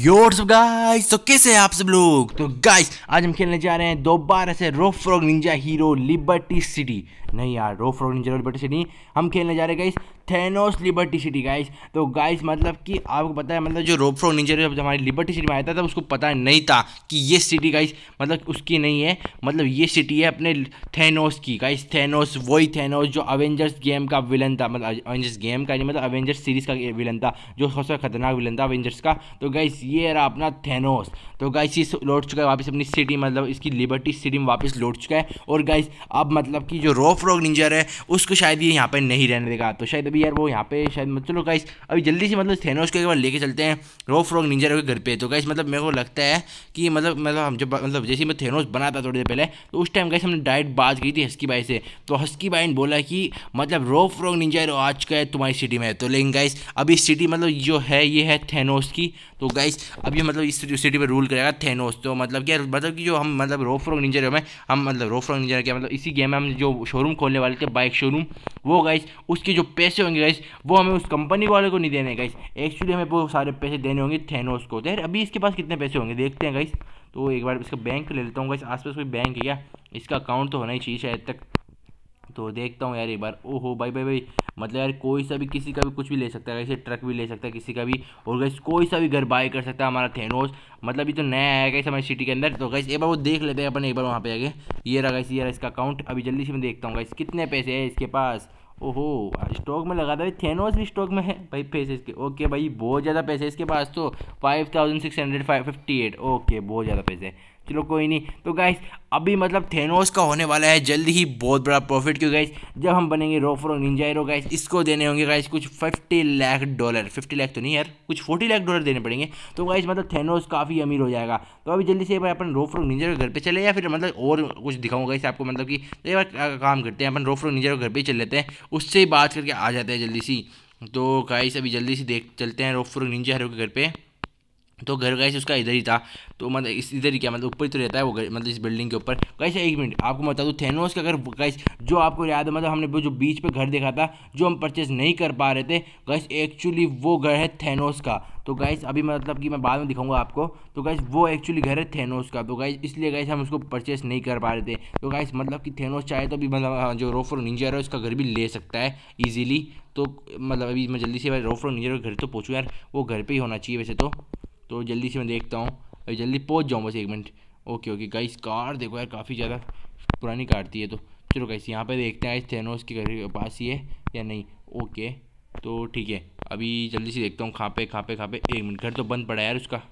yours guys तो कैसे हैं आप सब लोग तो गाइस आज हम खेलने जा रहे हैं दोबारा से rope frog ninja hero Liberty City नहीं यार rope frog ninja Liberty City हम खेलने जा रहे हैं guys Thanos Liberty City guys तो गाइस मतलब कि आपको पता है मतलब जो रोप फ्रो निंजर जब हमारी लिबर्टी सिटी में आया था तब उसको पता नहीं था कि ये सिटी गाइस मतलब उसकी नहीं है मतलब ये सिटी है अपने थेनोस की गाइस थेनोस वही थेनोस जो अवेंजर्स गेम का विलन था मतलब अवेंजर्स गेम का नहीं मतलब अवेंजर्स सीरीज का विलन था जो सबसे खतरनाक विलन था अवेंजर्स का तो गाइस ये रहा अपना थेनोस तो गाइस ये लौट चुका है वापस अपनी सिटी मतलब इसकी लिबर्टी सिटी में वापस लौट चुका है और गाइस अब मतलब कि जो रोफ रोग निंजर है उसको शायद ये यहाँ पर नहीं रहने देगा तो शायद अभी भी यार वो यहाँ पे शायद मतलब चलो गाइस अभी जल्दी से मतलब थेनोस को एक बार लेके चलते हैं रोफ रोक निंजर के घर पे तो गाइस मतलब मेरे को लगता है कि मतलब मतलब हम जब मतलब जैसे मैं थेनोस बना था थोड़ी देर पहले तो उस टाइम गाइस हमने डायरेक्ट बात की थी हस्की भाई से तो हस्की भाई ने बोला कि मतलब रोफ रोक निंजर आज का है तुम्हारी सिटी में तो लेकिन गाइस अभी सिटी मतलब जो है ये है थेनोस की तो गाइस अभी मतलब इस सिटी पर रूल करेगा थेनोस तो मतलब क्या मतलब कि जो हम मतलब रोफ रोक निंजर में हम मतलब रोफ रोक निंजर क्या मतलब इसी गेम में हम जो शोरूम खोलने वाले थे बाइक शोरूम वो गाइस उसके जो पैसे पैसे होंगे गाइस वो हमें उस कंपनी वाले को नहीं देने गाइस एक्चुअली हमें वो सारे पैसे देने होंगे थेनोस को देर अभी इसके पास कितने पैसे होंगे देखते हैं गाइस तो एक बार इसका बैंक ले लेता हूँ गाइस आसपास कोई बैंक है क्या इसका अकाउंट तो होना ही चाहिए शायद तक तो देखता हूँ यार एक बार ओहो भाई भाई भाई मतलब यार कोई सा भी किसी का भी कुछ भी ले सकता है कैसे ट्रक भी ले सकता है किसी का भी और गैस कोई सा भी घर बाय कर सकता है हमारा थेनोस मतलब ये तो नया आया गैस हमारी सिटी के अंदर तो गैस एक बार वो देख लेते हैं अपन एक बार वहाँ पे आगे ये रहा गैस ये रहा इसका अकाउंट अभी जल्दी से मैं देखता हूँ गैस कितने पैसे है इसके पास ओहो स्टॉक में लगा था भाई थेनोस भी स्टॉक में है भाई पैसे इसके ओके भाई बहुत ज़्यादा पैसे इसके पास तो five thousand six hundred five fifty eight okay बहुत ज़्यादा पैसे चलो कोई नहीं तो गाइस अभी मतलब थेनोस का होने वाला है जल्दी ही बहुत बड़ा प्रॉफिट क्यों गाइस जब हम बनेंगे रोफरो निंजायरो गाइस इसको देने होंगे गाइस कुछ fifty lakh dollar fifty lakh तो नहीं यार कुछ फोर्टी लाख डॉलर देने पड़ेंगे तो गाइस मतलब थेनोस काफ़ी अमीर हो जाएगा तो अभी जल्दी से एक बार अपन रोफरो निंजायरो घर पर चले या फिर मतलब और कुछ दिखाऊँ गाइस आपको मतलब कि तो एक बार काम करते हैं अपन रोफरो निंजायरो घर पर ही चल लेते हैं उससे बात करके आ जाते हैं जल्दी सी तो गाइस अभी जल्दी से देख चलते हैं रोफरो निंजायरो के घर पर तो घर गैस उसका इधर ही था तो मतलब इस इधर ही क्या मतलब ऊपर ही तो रहता है वो मतलब इस बिल्डिंग के ऊपर गैस एक मिनट आपको बता दूँ थेनोस का अगर गैस जो आपको याद है मतलब हमने जो बीच पे घर देखा था जो हम परचेज नहीं कर पा रहे थे गैस एक्चुअली वो घर है थेनोस का तो गाइस अभी मतलब कि मैं बाद में दिखाऊंगा आपको तो गाइस वो एक्चुअली घर है थेनोस का तो गाइस इसलिए गाइस हम उसको परचेस नहीं कर पा रहे थे तो गाइस मतलब कि थेनोस चाहे तो अभी मतलब हाँ, जो रोफर निंजर है उसका घर भी ले सकता है ईजिली तो मतलब अभी मैं जल्दी से रोफर निंजर घर तो पहुँचूँ यार वो घर पर ही होना चाहिए वैसे तो तो जल्दी से मैं देखता हूँ जल्दी पहुँच जाऊँ बस एक minute okay okay guys car देखो यार काफ़ी ज़्यादा पुरानी कार थी है तो चलो गाइस यहाँ पे देखते हैं थेनोस के घर के पास ही है या नहीं ओके तो ठीक है अभी जल्दी से देखता हूँ कहाँ पे कहाँ पे कहाँ पे एक मिनट घर तो बंद पड़ा है यार उसका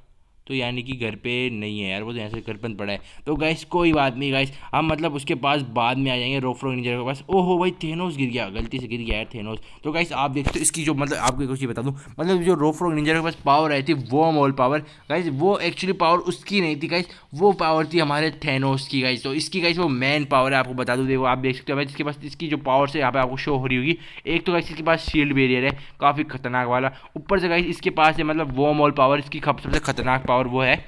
तो यानी कि घर पे नहीं है यार वो तो यहाँ से घर बंद पड़ा है तो गाइस कोई बात नहीं गाइस हम मतलब उसके पास बाद में आ जाएंगे रोफ्रो निंजा के पास ओहो भाई थेनोस गिर गया गलती से गिर गया यार थेनोस तो गाइस आप देखते हो इसकी जो मतलब आपको एक बता दूँ मतलब जो रोफ्रो निंजा के पास पावर आई थी वो मॉल पावर गाइस वो एक्चुअली पावर उसकी नहीं थी गाइस वो पावर थी हमारे थेनोस की गाइस तो इसकी गाइस वो मैन पावर है आपको बता दूँ देखो आप देख सकते हो भाई इसके पास इसकी जो पावर से यहाँ पे आपको शो हो रही होगी एक तो गाइस इसके पास शील्ड बेरियर है काफ़ी खतरनाक वाला ऊपर से गाइस इसके पास है मतलब वो मॉल पावर इसकी सबसे खतरनाक पावर और वो है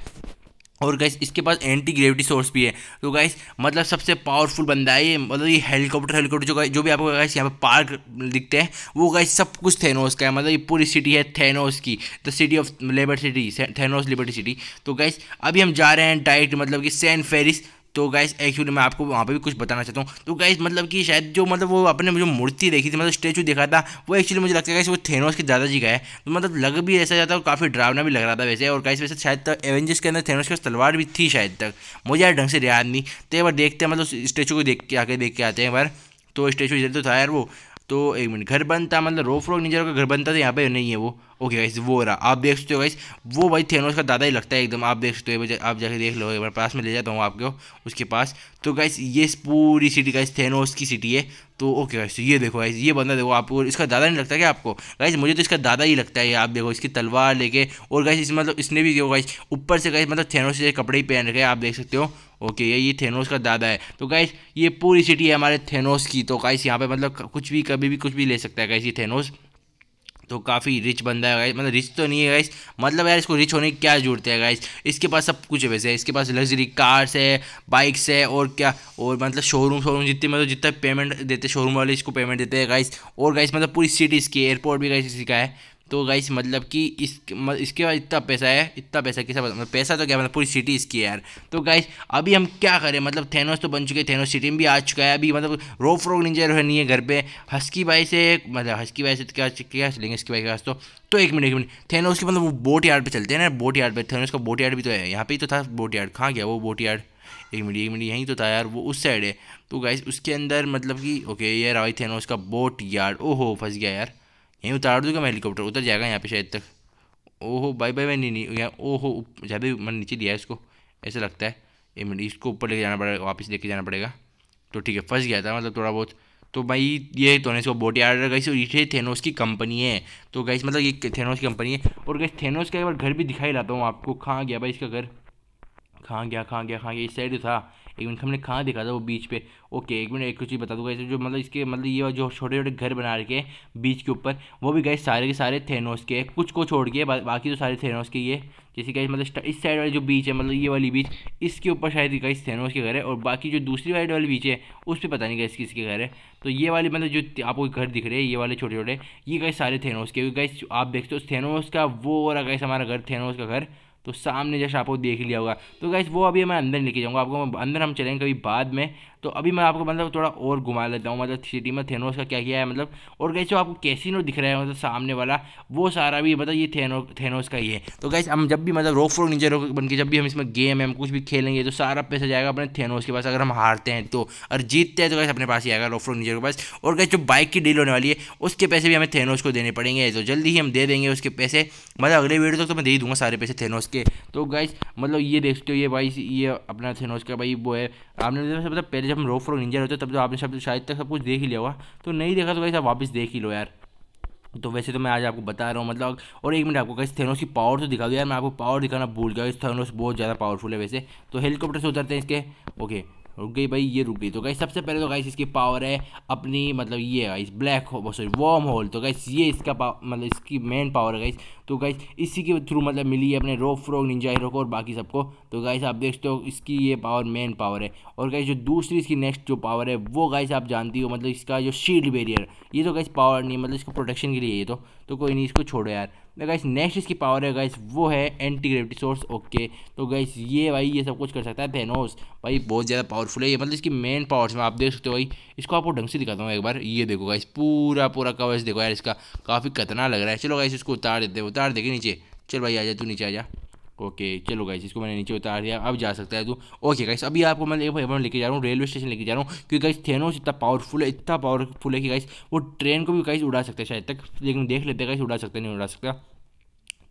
और गाइस इसके पास एंटी ग्रेविटी सोर्स भी है तो गाइस मतलब सबसे पावरफुल बंदा है ये मतलब ये हेलीकॉप्टर हेलीकॉप्टर जो जो भी आपको गाइस यहाँ पे पार्क दिखते हैं वो गाइस सब कुछ थेनोस का है मतलब ये पूरी सिटी है थेनोस की the city of Liberty City Thanos Liberty City तो गाइस अभी हम जा रहे हैं डायरेक्ट मतलब कि सैन फेरिस तो गाइस एक्चुअली मैं आपको वहाँ पे भी कुछ बताना चाहता हूँ तो गाइस मतलब कि शायद जो मतलब वो अपने जो मूर्ति देखी थी मतलब स्टेचू देखा था वो एक्चुअली मुझे लगता है वो थेनोस के दादाजी का है तो मतलब लग भी ऐसा जाता है काफ़ी ड्रावना भी लग रहा था वैसे और गाइस वैसे शायद तक तो एवेंजर्स के अंदर थेनोस की तलवार भी थी शायद तक मुझे यार ढंग से रियाद नहीं तो एक बार देखते हैं मतलब स्टेचू को देख के आके देख के आते हैं एक बार तो स्टेचू इधर तो था यार वो तो एक मिनट घर बनता मतलब रोफ रोक निजर का घर बनता था यहाँ पे नहीं है वो ओके गाइस वो रहा आप देख सकते हो गाइस वो भाई थेनोस का दादा ही लगता है एकदम आप देख सकते हो आप जाके देख लो एक बार पास में ले जाता हूँ आपको उसके पास तो गाइस ये पूरी सिटी गाइस थेनोस की सिटी है तो ओके गाइस ये देखो गाइस ये बंदा देखो आपको इसका दादा नहीं लगता क्या आपको गाइस मुझे तो इसका दादा ही लगता है आप देखो इसकी तलवार लेके और गाइस इस मतलब इसने भी देखो गाइस ऊपर से गाइस मतलब थेनोस से कपड़े ही पहन रखे आप देख सकते हो ओके ये ये थेनोस का दादा है तो गाइस ये पूरी सिटी है हमारे थेनोस की तो गाइस यहाँ पे मतलब कुछ भी कभी भी कुछ भी ले सकता है गाइस ये थेनोस तो काफ़ी रिच बंदा है गाइस मतलब रिच तो नहीं है गाइस मतलब यार इसको रिच होने की क्या जरूरत है गाइस इसके पास सब कुछ है वैसे इसके पास लग्जरी कार्स है बाइक्स है और क्या और मतलब शोरूम शोरूम जितने मतलब जितना पेमेंट देते शोरूम वाले इसको पेमेंट देते हैं गाइस और गाइस मतलब पूरी सिटी इसकी एयरपोर्ट भी गाइस इसी का है तो गाइस मतलब कि इस म, इसके बाद इतना पैसा है इतना पैसा किसा मतलब पैसा तो क्या मतलब पूरी सिटी इसकी है यार तो गाइस अभी हम क्या करें मतलब थेनोस तो बन चुके थेनोस सिटी में भी आ चुका है अभी मतलब रोफ रोक निंजा नहीं है घर पे हस्की भाई से मतलब हस्की भाई से तो क्या क्या चलेंगे इसकी भाई के पास तो तो एक मिनट एक मिनट थेनोस के मतलब वो बोट यार्ड पर चलते हैं ना बोट यार्ड पर थेनोस का बोट यार्ड भी तो है यहाँ पर ही तो था बोट यार्ड कहाँ गया वो बोट यार्ड एक मिनट एक मिनट यहीं तो था यार वो उस साइड है तो गाइस उसके अंदर मतलब कि ओके ये रहा थेनोस का बोट यार्ड ओहो फंस गया यार यहीं उतार दूँगा मैं हेलीकॉप्टर उतर जाएगा यहाँ पे शायद तक ओहो भाई भाई मैं नहीं नहीं यहाँ ओहो जहाँ भी मैंने नीचे दिया है इसको ऐसा लगता है एक मिनट इसको ऊपर लेके जाना पड़ेगा वापस लेके जाना पड़ेगा तो ठीक है फंस गया था मतलब थोड़ा बहुत तो भाई ये थोनेस तो इसको बोट यार्ड गई और ये थेनोस की कंपनी है तो गई मतलब ये थेनोस की कंपनी है और गई थेनोस का एक बार घर भी दिखाई लाता हूँ आपको कहाँ गया भाई इसका घर कहाँ गया कहाँ गया कहाँ गया इस साइड था एक मिनट हमने कहाँ देखा था वो बीच पे ओके एक मिनट एक कुछ बता दूँ जो मतलब इसके मतलब ये जो छोटे छोटे घर बना रखे बीच के ऊपर वो भी गए सारे के सारे थेनोस के कुछ को छोड़ के बा, बाकी तो सारे थेनोस के ये जैसे गाइस मतलब इस साइड वाली जो बीच है मतलब ये वाली बीच इसके ऊपर शायद गाइस थेनोस के घर है और बाकी जो दूसरी साइड वाली बीच है उस पर पता नहीं किसी के घर है तो ये वाले मतलब जो आपको घर दिख रहे हैं ये वाले छोटे छोटे ये गए सारे थेनोस के गए आप देखते हो थेनोस का वो और गए हमारा घर थेनोस का घर तो सामने जैसे आपको देख लिया होगा तो गाइस वो अभी मैं अंदर लेके जाऊँगा आपको अंदर हम चलेंगे कभी बाद में तो अभी मैं आपको मतलब थोड़ा और घुमा लेता हूँ मतलब सिटी में थेनोस का क्या किया है मतलब और गैस जो आपको कैसीनो दिख रहा है मतलब सामने वाला वो सारा भी मतलब ये थेनो थेनोस का ही है तो गैस हम जब भी मतलब रोफ रोक नीचे रोक बन के जब भी हम इसमें गेम है हम कुछ भी खेलेंगे तो सारा पैसा जाएगा अपने थेनोस के पास अगर हम हारते हैं तो और जीतते हैं तो गैस अपने पास ही आएगा रोफ रोक नीचे के पास और गैस जो बाइक की डील होने वाली है उसके पैसे भी हमें थेनोस को देने पड़ेंगे तो जल्दी ही हम दे देंगे उसके पैसे मतलब अगले वीडियो तक तो मैं दे दूँगा सारे पैसे थेनोस के तो गाइस मतलब ये देख सकते हो ये भाई ये अपना थेनोस का भाई वो है आपने मतलब पहले जब हम रोफ फ्रो इंजर होते तब तो आपने सब शायद तक सब कुछ देख ही लिया हुआ तो नहीं देखा तो गाइस आप वापस देख ही लो यार तो वैसे तो मैं आज आपको बता रहा हूँ मतलब और एक मिनट आपको कैसे थेनोस की पावर तो दिखा दो यार मैं आपको पावर दिखाना भूल गया इस थेनोस बहुत ज़्यादा पावरफुल है वैसे तो हेलीकॉप्टर से उतरते हैं इसके ओके रुक गई भाई ये रुक गई तो गाइस सबसे पहले तो गाइस इसकी पावर है अपनी मतलब ये है guys black hole sorry wormhole तो गाइस ये इसका मतलब इसकी मेन पावर है गाइस तो गाइस इसी के थ्रू मतलब मिली है अपने रोफ फ्रोक निंजा हीरो को और बाकी सबको तो गाइस आप देखते हो इसकी ये पावर मेन पावर है और गाइस जो दूसरी इसकी नेक्स्ट जो पावर है वो गाइस आप जानती हो मतलब इसका जो शील्ड बेरियर ये तो गाइस पावर नहीं मतलब इसको प्रोटेक्शन के लिए ये तो।, तो कोई नहीं इसको छोड़ो यार गाइस नेक्स्ट इसकी पावर है गाइस वो है एंटी ग्रेविटी सोर्स ओके तो गाइस ये भाई ये सब कुछ कर सकता है थेनोस भाई बहुत ज़्यादा पावरफुल है ये मतलब इसकी मेन पावर्स में आप देख सकते हो भाई इसको आपको ढंग से दिखाता हूँ एक बार ये देखो गाइस पूरा पूरा कवर्स देखो यार इसका काफ़ी खतरनाक लग रहा है चलो गाइस इसको उतार देते उतार देखे नीचे चल भाई आ जा तू नीचे आ जा ओके चलो गाइस इसको मैंने नीचे उतार दिया अब जा सकता है तू ओके गाइस अभी आपको मैं एक लेके जा रहा हूँ रेलवे स्टेशन लेके जा रहा हूँ क्योंकि गाइस थेनोस इतना पावरफुल है इतना पावरफुल है कि गाइस वो ट्रेन को भी गाइस उड़ा सकते हैं शायद तक लेकिन देख लेते हैं गाइस उड़ा सकते नहीं उड़ा सकता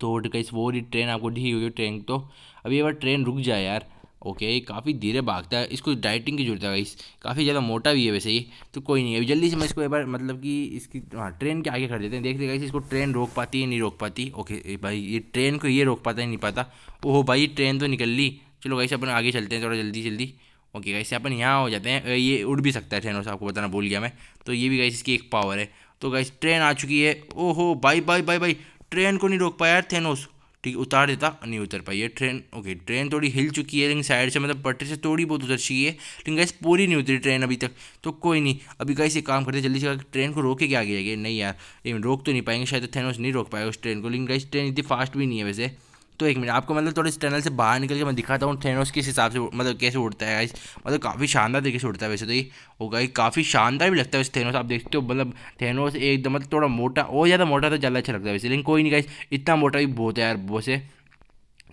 तो गाइस वो ट्रेन आपको ढी हुई ट्रेन तो अभी एक बार ट्रेन रुक जाए यार ओके काफ़ी धीरे भागता है इसको डाइटिंग की जरूरत है इस काफ़ी ज़्यादा मोटा भी है वैसे ये तो कोई नहीं है जल्दी से मैं इसको एक बार मतलब कि इसकी हाँ ट्रेन के आगे कर देते हैं देखते गाइस इसको ट्रेन रोक पाती है नहीं रोक पाती ओके भाई ये ट्रेन को ये रोक पाता है नहीं पाता ओहो भाई ट्रेन तो निकल ली चलो वैसे अपन आगे चलते हैं थोड़ा जल्दी जल्दी ओके वैसे अपन यहाँ हो जाते हैं ये उड़ भी सकता है ट्रेन आपको बताना भूल गया मैं तो ये भी गई इसकी एक पावर है तो गई ट्रेन आ चुकी है ओहो bye bye bye bye train को नहीं रोक पाया यार थेनोस ठीक है उतार देता नहीं उतर पाई है ट्रेन ओके ट्रेन थोड़ी हिल चुकी है लेकिन साइड से मतलब पटरी से थोड़ी बहुत उतर चुकी है लेकिन गैस पूरी नहीं उतरी ट्रेन अभी तक तो कोई नहीं अभी गैस ये काम करते जल्दी से ट्रेन को रोके के आगे जाएंगे नहीं यार लेकिन रोक तो नहीं पाएंगे शायद थे नहीं रोक पाएगा उस ट्रेन को लेकिन गैस ट्रेन इतनी फास्ट भी नहीं है वैसे तो एक मिनट आपको मतलब थोड़े इस टनल से बाहर निकल के मैं दिखाता हूँ थेनोस किस हिसाब से मतलब कैसे उड़ता है गाइस मतलब काफ़ी शानदार तरीके से उड़ता है वैसे तो ये वो गाइस काफ़ी शानदार भी लगता है वैसे थेनोस आप देखते हो मतलब थेनोस एकदम मतलब थोड़ा मोटा और ज़्यादा मोटा तो ज़्यादा अच्छा लगता है वैसे लेकिन कोई नहीं गाइस इतना मोटा भी बहुत है यार से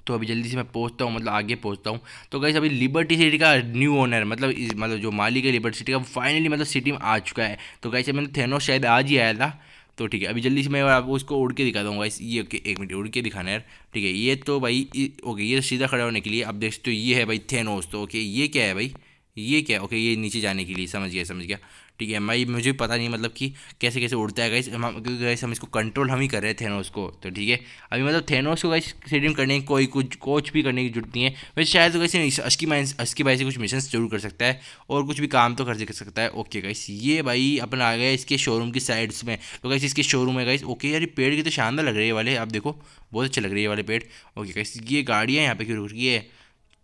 तो अभी जल्दी से मैं पहुंचता हूँ मतलब आगे पहुंचता हूँ तो गाइस अभी लिबर्टी सिटी का न्यू ओनर मतलब इस मतलब जो मालिक है लिबर्टी सिटी का फाइनली मतलब सिटी में आ चुका है तो गाइस मतलब थेनोस शायद आज ही आया था तो ठीक है अभी जल्दी से मैं आपको उसको उड़ के दिखा दूँगा ये ओके एक मिनट उड़ के दिखाना यार ठीक है ये तो भाई ओके ये तो सीधा खड़ा होने के लिए आप देख सकते हो ये है भाई नोस तो ओके ये क्या है भाई ये क्या ओके ये नीचे जाने के लिए समझ गया समझ गया ठीक है मैं मुझे पता नहीं मतलब कि कैसे कैसे उड़ता है गाइस हम गाइस हम इसको कंट्रोल हम ही कर रहे हैं थेनोस को तो ठीक है अभी मतलब थेनोस को गाइस स्टेडियम करने की कोई कुछ कोच भी करने की जरूरत नहीं है वैसे शायद तो गाइस अस्की माइन अस्की भाई से कुछ मिशन जरूर कर सकता है और कुछ भी काम तो कर सकता है ओके गाइस ये भाई अपन आ गए इसके शोरूम की साइड्स में तो गाइस इसके शोरूम है गाइस ओके यार पेड़ की तो शानदार लग रही है वाले आप देखो बहुत अच्छे लग रही है वाले पेड़ ओके गाइस ये गाड़ियाँ यहाँ पे क्यों रुक रही है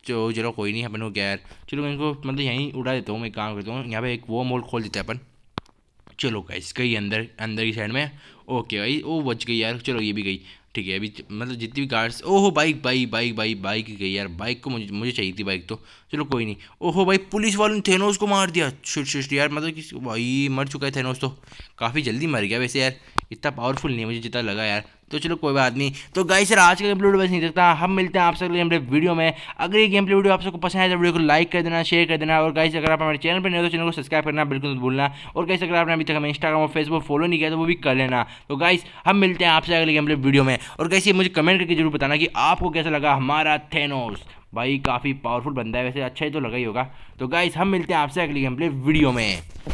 जो चलो कोई नहीं अपन को गैर चलो मैं इनको मतलब यहीं उड़ा देता हूँ मैं काम करता हूँ यहाँ पे एक वो मोल खोल देते हैं अपन चलो गाइस गई अंदर अंदर की साइड में ओके भाई वो बच गई यार चलो ये भी गई ठीक है अभी मतलब जितनी भी गार्ड्स ओहो bike bike bike bike bike ही गई यार बाइक को मुझे मुझे चाहिए थी बाइक तो चलो कोई नहीं ओहो भाई पुलिस वालों ने थेनोस को मार दिया छुट शिट यार मतलब कि भाई मर चुका है थेनोस तो काफ़ी जल्दी मर गया वैसे यार इतना पावरफुल नहीं है मुझे जितना लगा यार तो चलो कोई बात नहीं तो गाइस सर आज का गेम प्ले वीडियो बस नहीं देखता हम मिलते हैं आप सबके गेम प्ले वीडियो में अगर ये गेम प्ले वीडियो आप सबको पसंद आए तो वीडियो को लाइक कर देना शेयर कर देना और गाइस अगर आप हमारे चैनल पर नहीं हो तो चैनल को सब्सक्राइब करना बिल्कुल मत भूलना और गाइस अगर आपने अभी तक हमें इंस्टाग्राम और फेसबुक फॉलो नहीं किया तो वो भी कर लेना तो गाइस हम मिलते हैं आपसे अगले गेम प्ले वीडियो में और कैसे मुझे कमेंट करके जरूर बताना कि आपको कैसा लगा हमारा थेनोस भाई काफ़ी पावरफुल बंदा है वैसे अच्छा ही तो लगा ही होगा तो गाइस हम मिलते हैं आपसे अगली गेम प्ले वीडियो में